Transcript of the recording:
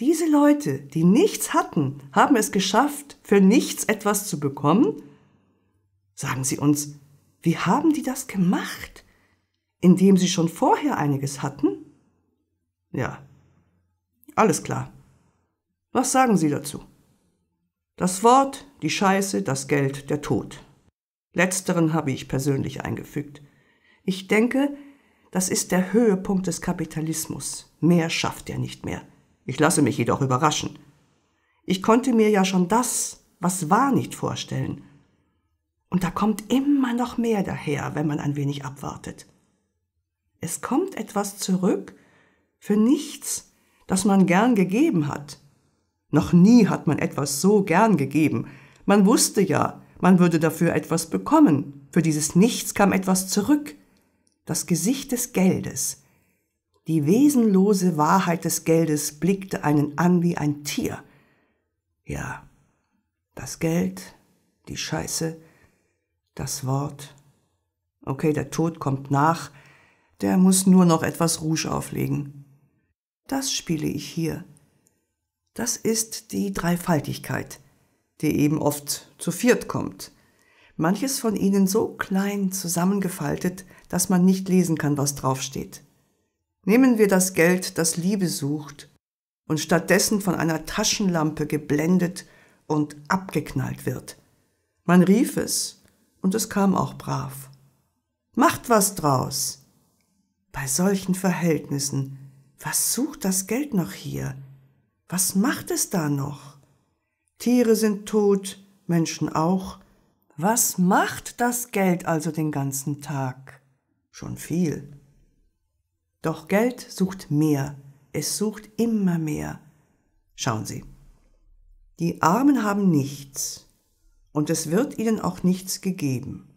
Diese Leute, die nichts hatten, haben es geschafft, für nichts etwas zu bekommen? Sagen Sie uns, wie haben die das gemacht? Indem sie schon vorher einiges hatten? Ja, alles klar. Was sagen Sie dazu? Das Wort, die Scheiße, das Geld, der Tod. Letzteren habe ich persönlich eingefügt. Ich denke, das ist der Höhepunkt des Kapitalismus. Mehr schafft er nicht mehr. Ich lasse mich jedoch überraschen. Ich konnte mir ja schon das, was war, nicht vorstellen. Und da kommt immer noch mehr daher, wenn man ein wenig abwartet. Es kommt etwas zurück für nichts, das man gern gegeben hat. Noch nie hat man etwas so gern gegeben. Man wusste ja, man würde dafür etwas bekommen. Für dieses Nichts kam etwas zurück. Das Gesicht des Geldes, die wesenlose Wahrheit des Geldes blickte einen an wie ein Tier. Ja, das Geld, die Scheiße, das Wort. Okay, der Tod kommt nach, der muss nur noch etwas Rouge auflegen. Das spiele ich hier. Das ist die Dreifaltigkeit, die eben oft zu viert kommt. Manches von ihnen so klein zusammengefaltet, dass man nicht lesen kann, was draufsteht. Nehmen wir das Geld, das Liebe sucht und stattdessen von einer Taschenlampe geblendet und abgeknallt wird. Man rief es, und es kam auch brav. Macht was draus! Bei solchen Verhältnissen, was sucht das Geld noch hier? Was macht es da noch? Tiere sind tot, Menschen auch. Was macht das Geld also den ganzen Tag? Schon viel. Doch Geld sucht mehr, es sucht immer mehr. Schauen Sie, die Armen haben nichts und es wird ihnen auch nichts gegeben.